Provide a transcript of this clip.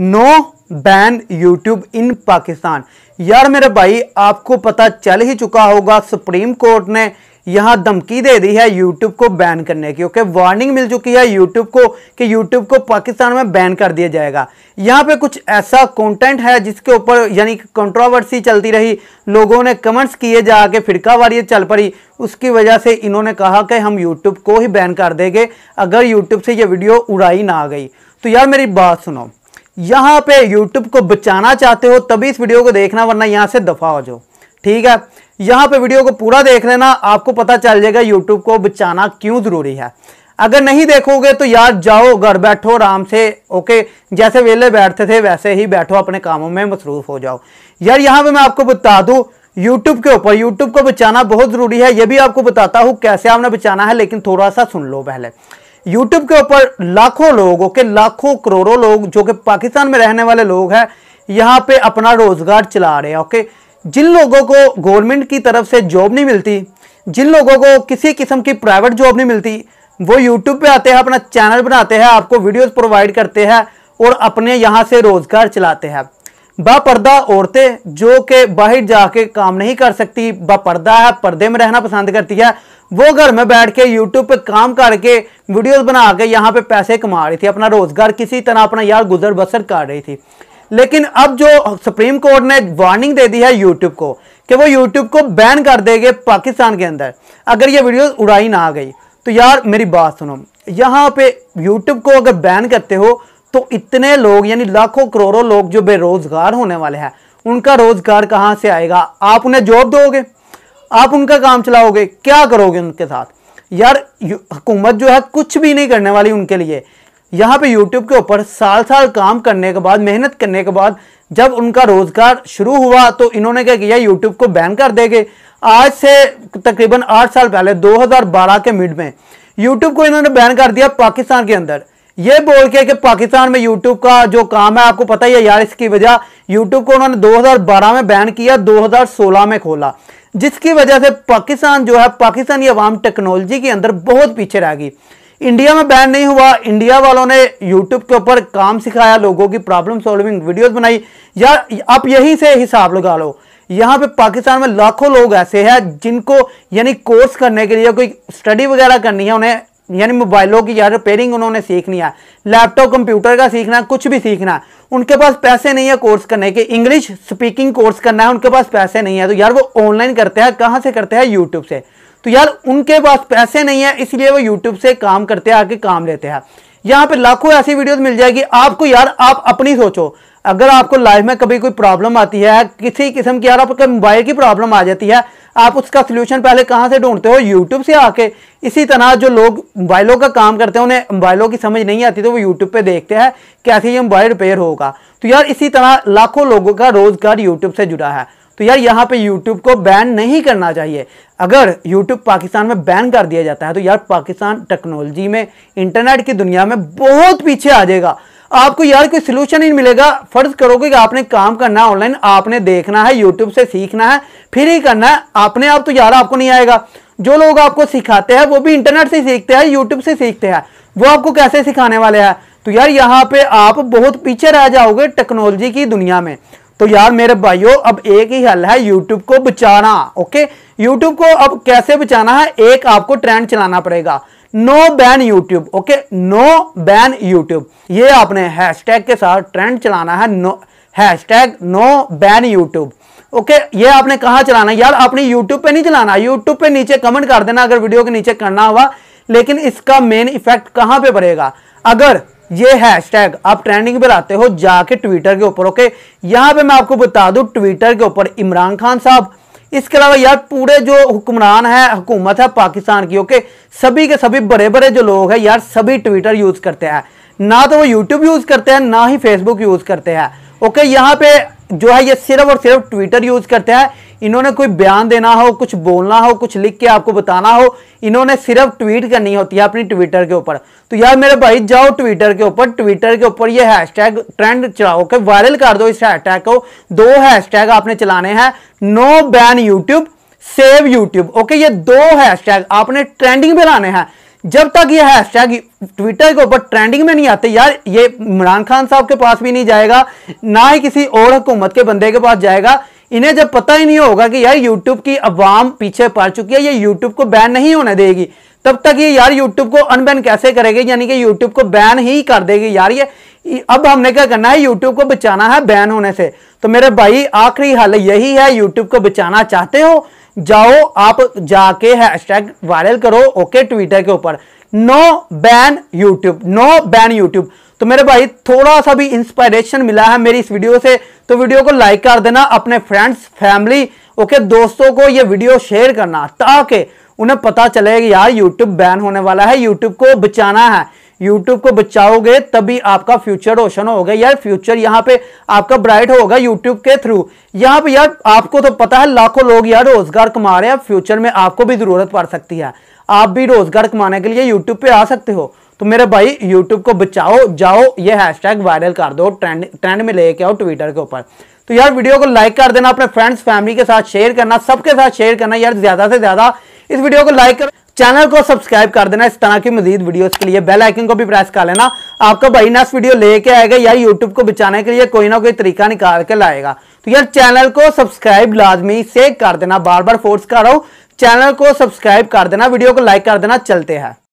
no ban YouTube in Pakistan यार मेरे भाई आपको पता चल ही चुका होगा सुप्रीम कोर्ट ने यहाँ धमकी दे दी है यूट्यूब को बैन करने की ओके वार्निंग मिल चुकी है यूट्यूब को कि यूट्यूब को पाकिस्तान में बैन कर दिया जाएगा यहाँ पे कुछ ऐसा कंटेंट है जिसके ऊपर यानी कंट्रोवर्सी चलती रही लोगों ने कमेंट्स किए जाके फिरका वारियत चल पड़ी उसकी वजह से इन्होंने कहा कि हम यूट्यूब को ही बैन कर देंगे अगर यूट्यूब से ये वीडियो उड़ाई ना आ गई तो यार मेरी बात सुनो यहां पे यूट्यूब को बचाना चाहते हो तभी इस वीडियो को देखना वरना यहां से दफा हो जाओ ठीक है यहां पे वीडियो को पूरा देख लेना आपको पता चल जाएगा यूट्यूब को बचाना क्यों ज़रूरी है अगर नहीं देखोगे तो यार जाओ घर बैठो आराम से ओके जैसे वेले बैठते थे वैसे ही बैठो अपने कामों में मसरूफ़ हो जाओ यार यहां पर मैं आपको बता दू यूट्यूब के ऊपर यूट्यूब को बचाना बहुत ज़रूरी है यह भी आपको बताता हूं कैसे आपने बचाना है लेकिन थोड़ा सा सुन लो पहले यूट्यूब के ऊपर लाखों लोगों के लाखों करोड़ों लोग जो कि पाकिस्तान में रहने वाले लोग हैं यहाँ पे अपना रोजगार चला रहे हैं ओके जिन लोगों को गवर्नमेंट की तरफ से जॉब नहीं मिलती जिन लोगों को किसी किस्म की प्राइवेट जॉब नहीं मिलती वो यूट्यूब पे आते हैं अपना चैनल बनाते हैं आपको वीडियोस प्रोवाइड करते हैं और अपने यहाँ से रोजगार चलाते हैं बापर्दा औरतें जो कि बाहर जाके काम नहीं कर सकती बापर्दा है पर्दे में रहना पसंद करती है वो घर में बैठ के यूट्यूब पे काम करके वीडियोस बना के यहाँ पे पैसे कमा रही थी अपना रोज़गार किसी तरह अपना यार गुजर बसर कर रही थी लेकिन अब जो सुप्रीम कोर्ट ने वार्निंग दे दी है यूट्यूब को कि वो यूट्यूब को बैन कर देंगे पाकिस्तान के अंदर अगर ये वीडियो उड़ाई ना आ गई तो यार मेरी बात सुनो यहाँ पे यूट्यूब को अगर बैन करते हो तो इतने लोग यानी लाखों करोड़ों लोग जो बेरोजगार होने वाले हैं उनका रोजगार कहाँ से आएगा आप उन्हें जॉब दोगे आप उनका काम चलाओगे क्या करोगे उनके साथ यार हुकूमत जो है कुछ भी नहीं करने वाली उनके लिए यहाँ पे यूट्यूब के ऊपर साल साल काम करने के बाद मेहनत करने के बाद जब उनका रोजगार शुरू हुआ तो इन्होंने क्या किया यूट्यूब को बैन कर देंगे आज से तकरीबन आठ साल पहले 2012 के मिड में यूट्यूब को इन्होंने बैन कर दिया पाकिस्तान के अंदर ये बोल के कि पाकिस्तान में यूट्यूब का जो काम है आपको पता ही है यार इसकी वजह यूट्यूब को उन्होंने 2012 में बैन किया 2016 में खोला जिसकी वजह से पाकिस्तान जो है पाकिस्तानी अवाम टेक्नोलॉजी के अंदर बहुत पीछे रह गई इंडिया में बैन नहीं हुआ इंडिया वालों ने यूट्यूब के ऊपर काम सिखाया लोगों की प्रॉब्लम सॉल्विंग वीडियोज बनाई या आप यहीं से हिसाब लगा लो यहाँ पे पाकिस्तान में लाखों लोग ऐसे हैं जिनको यानी कोर्स करने के लिए कोई स्टडी वगैरह करनी है उन्हें यानी मोबाइलों की यार रिपेयरिंग उन्होंने सीखनी है लैपटॉप कंप्यूटर का सीखना कुछ भी सीखना है उनके पास पैसे नहीं है कोर्स करने के इंग्लिश स्पीकिंग कोर्स करना है उनके पास पैसे नहीं है तो यार वो ऑनलाइन करते हैं कहाँ से करते हैं यूट्यूब से तो यार उनके पास पैसे नहीं है इसलिए वो यूट्यूब से काम करते हैं आके काम लेते हैं यहाँ पे लाखों ऐसी वीडियोस मिल जाएगी आपको यार आप अपनी सोचो अगर आपको लाइफ में कभी कोई प्रॉब्लम आती है किसी किस्म की यार आपके मोबाइल की प्रॉब्लम आ जाती है आप उसका सोल्यूशन पहले कहाँ से ढूंढते हो यूट्यूब से आके इसी तरह जो लोग मोबाइलों का काम करते हैं उन्हें मोबाइलों की समझ नहीं आती तो वो यूट्यूब पे देखते हैं कैसे ये मोबाइल रिपेयर होगा तो यार इसी तरह लाखों लोगों का रोजगार यूट्यूब से जुड़ा है तो यार यहाँ पे YouTube को बैन नहीं करना चाहिए अगर YouTube पाकिस्तान में बैन कर दिया जाता है तो यार पाकिस्तान टेक्नोलॉजी में इंटरनेट की दुनिया में बहुत पीछे आ जाएगा आपको यार कोई सलूशन नहीं मिलेगा फर्ज करोगे कि आपने काम करना है ऑनलाइन आपने देखना है यूट्यूब से सीखना है फिर ही करना है अपने आप तो यार आपको नहीं आएगा जो लोग आपको सिखाते हैं वो भी इंटरनेट से सीखते हैं यूट्यूब से सीखते हैं वो आपको कैसे सिखाने वाले हैं तो यार यहाँ पे आप बहुत पीछे रह जाओगे टेक्नोलॉजी की दुनिया में तो यार मेरे भाइयों अब एक ही हल है यूट्यूब को बचाना ओके यूट्यूब को अब कैसे बचाना है एक आपको ट्रेंड चलाना पड़ेगा no ban YouTube, okay no ban YouTube ये आपने हैशटैग के साथ ट्रेंड चलाना है no hashtag no ban YouTube okay okay, ये आपने कहा चलाना यार आपने YouTube पे नहीं चलाना YouTube पे नीचे कमेंट कर देना अगर वीडियो के नीचे करना हुआ लेकिन इसका मेन इफेक्ट कहां पे पड़ेगा अगर ये हैशटैग आप ट्रेंडिंग पे लाते हो जाके ट्विटर के ऊपर ओके यहां पे मैं आपको बता दूं ट्विटर के ऊपर इमरान खान साहब इसके अलावा यार पूरे जो हुक्मरान है हुकूमत है पाकिस्तान की ओके सभी के सभी बड़े बड़े जो लोग हैं यार सभी ट्विटर यूज करते हैं ना तो वो यूट्यूब यूज करते हैं ना ही फेसबुक यूज करते हैं ओके यहाँ पे जो है ये सिर्फ और सिर्फ ट्विटर यूज करते हैं इन्होंने कोई बयान देना हो कुछ बोलना हो कुछ लिख के आपको बताना हो इन्होंने सिर्फ ट्वीट करनी होती है अपनी ट्विटर के ऊपर तो यार मेरे भाई जाओ ट्विटर के ऊपर ट्विटर के ऊपर ये हैशटैग ट्रेंड चलाओ के वायरल कर दो इस हैशटैग को दो हैशटैग आपने चलाने हैं no ban YouTube save YouTube okay ये दो हैशटैग आपने ट्रेंडिंग में लाने हैं जब तक ये हैशटैग ट्विटर के ऊपर ट्रेंडिंग में नहीं आते यार ये इमरान खान साहब के पास भी नहीं जाएगा ना ही किसी और हुकूमत के बंदे के पास जाएगा इन्हें जब पता ही नहीं होगा कि यार यूट्यूब की अवाम पीछे पड़ चुकी है ये यूट्यूब को बैन नहीं होने देगी तब तक ये यार यूट्यूब को अनबैन कैसे करेगी यानी कि यूट्यूब को बैन ही कर देगी यार ये अब हमने क्या करना है यूट्यूब को बचाना है बैन होने से तो मेरे भाई आखिरी हल यही है यूट्यूब को बचाना चाहते हो जाओ आप जाके हैशटैग वायरल करो ओके ट्विटर के ऊपर no ban YouTube no ban YouTube तो मेरे भाई थोड़ा सा भी इंस्पायरेशन मिला है मेरी इस वीडियो से तो वीडियो को लाइक कर देना अपने फ्रेंड्स फैमिली ओके दोस्तों को ये वीडियो शेयर करना ताकि उन्हें पता चले कि यार यूट्यूब बैन होने वाला है यूट्यूब को बचाना है यूट्यूब को बचाओगे तभी आपका फ्यूचर रोशन होगा यार फ्यूचर यहाँ पे आपका ब्राइट होगा यूट्यूब के थ्रू यहाँ पे यार आपको तो पता है लाखों लोग यार रोजगार कमा रहे हैं फ्यूचर में आपको भी जरूरत पड़ सकती है आप भी रोजगार कमाने के लिए यूट्यूब पे आ सकते हो तो मेरे भाई यूट्यूब को बचाओ जाओ ये हैशटैग वायरल कर दो ट्रेंड ट्रेंड में लेके आओ ट्विटर के ऊपर तो यार वीडियो को लाइक कर देना अपने फ्रेंड्स फैमिली के साथ शेयर करना सबके साथ शेयर करना यार ज्यादा से ज्यादा इस वीडियो को लाइक कर चैनल को सब्सक्राइब कर देना इस तरह की मजीद वीडियोस के लिए बेल आइकन को भी प्रेस कर लेना आपका भाई नेक्स्ट वीडियो लेके आएगा या यूट्यूब को बचाने के लिए कोई ना कोई तरीका निकाल के लाएगा तो यार चैनल को सब्सक्राइब लाजमी से कर देना बार बार फोर्स कर रहा हूं चैनल को सब्सक्राइब कर देना वीडियो को लाइक कर देना चलते हैं